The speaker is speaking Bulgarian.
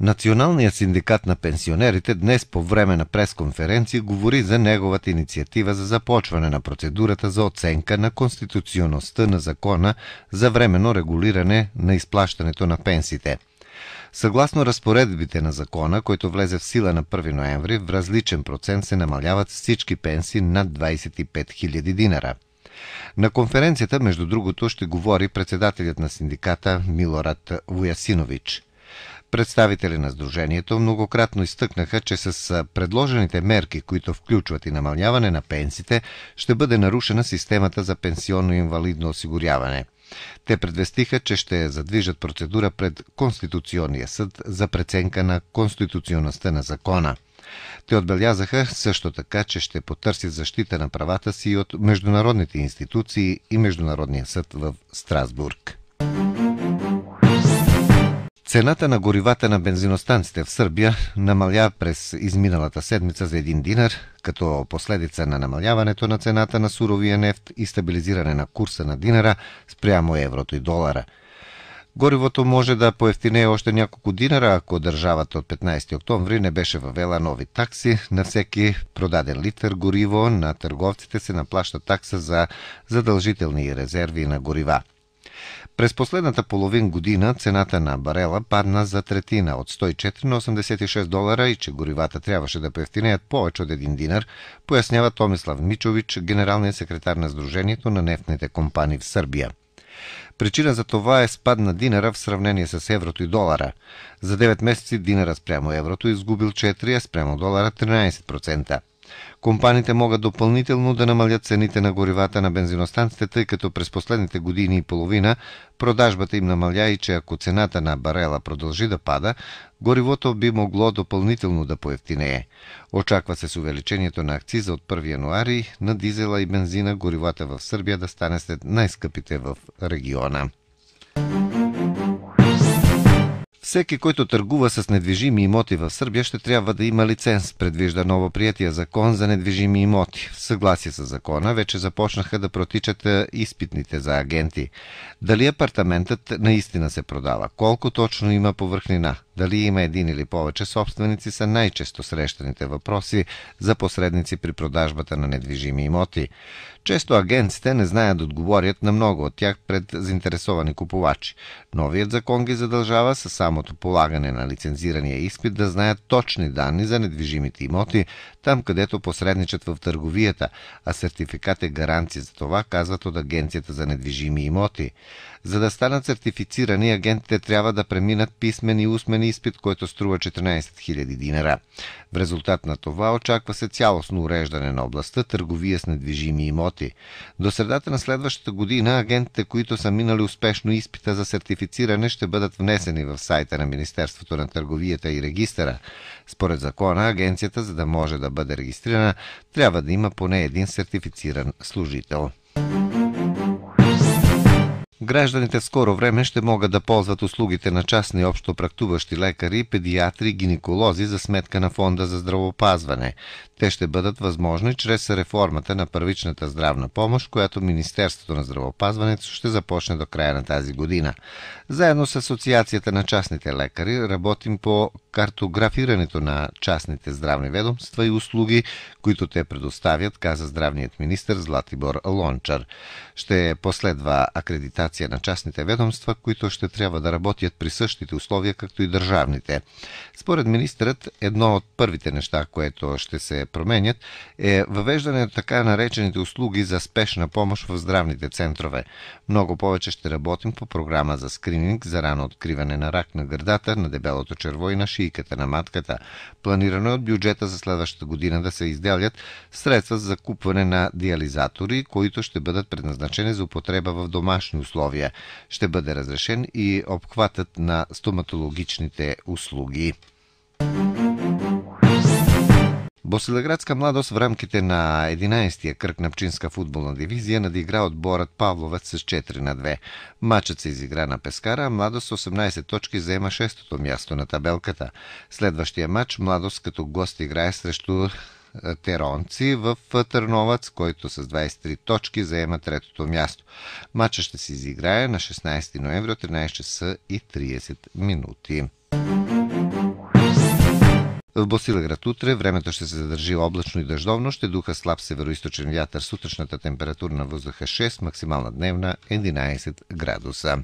Националният синдикат на пенсионерите днес по време на пресконференция говори за неговата инициатива за започване на процедурата за оценка на конституционността на закона за временно регулиране на изплащането на пенсиите. Съгласно разпоредбите на закона, който влезе в сила на 1 ноември, в различен процент се намаляват всички пенсии над 25 000 динара. На конференцията, между другото, ще говори председателят на синдиката Милорад Воясинович – Представители на Сдружението многократно изтъкнаха, че с предложените мерки, които включват и намаляване на пенсите, ще бъде нарушена системата за пенсионно инвалидно осигуряване. Те предвестиха, че ще задвижат процедура пред Конституционния съд за преценка на конституционността на закона. Те отбелязаха също така, че ще потърсят защита на правата си от международните институции и Международния съд в Страсбург. Цената на горивата на бензиностанците в Сърбия намаля през изминалата седмица за един динар, като последица на намаляването на цената на суровия нефт и стабилизиране на курса на динара спрямо еврото и долара. Горивото може да поевтине още няколко динара, ако държавата от 15 октомври не беше въвела нови такси. На всеки продаден литър гориво на търговците се наплаща такса за задължителни резерви на горива. През последната половин година цената на барела падна за третина от 104 на 86 долара и че горивата трябваше да поевтинеят повече от един динар, пояснява Томислав Мичович, генералният секретар на Сдружението на нефтните компании в Сърбия. Причина за това е спад на динара в сравнение с еврото и долара. За 9 месеци динара спрямо еврото изгубил 4, а спрямо долара 13%. Компаниите могат допълнително да намалят цените на горивата на бензиностанциите, тъй като през последните години и половина продажбата им намаля и че ако цената на барела продължи да пада, горивото би могло допълнително да поевтинее. Очаква се с увеличението на акциза от 1 януари на дизела и бензина горивата в Сърбия да стане след най-скъпите в региона. Всеки, който търгува с недвижими имоти в Сърбия, ще трябва да има лиценз, предвижда ново приятия закон за недвижими имоти. В съгласие с закона вече започнаха да протичат е, изпитните за агенти. Дали апартаментът наистина се продава? Колко точно има повърхнина? дали има един или повече собственици са най-често срещаните въпроси за посредници при продажбата на недвижими имоти. Често агенците не знаят да отговорят на много от тях пред заинтересовани купувачи. Новият закон ги задължава със самото полагане на лицензирания изпит да знаят точни данни за недвижимите имоти, там където посредничат в търговията, а сертификат е гаранция за това, казват от Агенцията за недвижими имоти. За да станат сертифицирани, агентите трябва да преминат писмени и устмени изпит, който струва 14 000 динара. В резултат на това очаква се цялостно уреждане на областта, търговия с недвижими имоти. До средата на следващата година агентите, които са минали успешно изпита за сертифициране, ще бъдат внесени в сайта на Министерството на търговията и регистъра. Според закона, агенцията, за да може да бъде регистрирана, трябва да има поне един сертифициран служител. Гражданите в скоро време ще могат да ползват услугите на частни общо практуващи лекари, педиатри, гинеколози за сметка на фонда за здравопазване. Те ще бъдат възможни чрез реформата на първичната здравна помощ, която Министерството на здравопазването ще започне до края на тази година. Заедно с Асоциацията на частните лекари работим по картографирането на частните здравни ведомства и услуги, които те предоставят, каза здравният министр Златибор Лончар. Ще последва акредитация Асоциация на частните ведомства, които ще трябва да работят при същите условия, както и държавните. Според министрът, едно от първите неща, което ще се променят, е въвеждане на така наречените услуги за спешна помощ в здравните центрове. Много повече ще работим по програма за скрининг за рано откриване на рак на гърдата, на дебелото черво и на шийката на матката. Планирано е от бюджета за следващата година да се изделят средства за закупване на диализатори, които ще бъдат предназначени за употреба в домашни услуги условия. Ще бъде разрешен и обхватът на стоматологичните услуги. Босилеградска младост в рамките на 11-я кръг на Пчинска футболна дивизия надигра отборът Павловец с 4 на 2. Матчът се изигра на Пескара, а Младост с 18 точки заема 6-то място на табелката. Следващия матч Младост като гост играе срещу Теронци в Търновац, който с 23 точки заема третото място. Матча ще се изиграе на 16 ноември от 13 часа и 30 минути. В Босилеград утре времето ще се задържи облачно и дъждовно, ще духа слаб североисточен вятър. Сутрешната температура на въздуха 6, максимална дневна 11 градуса.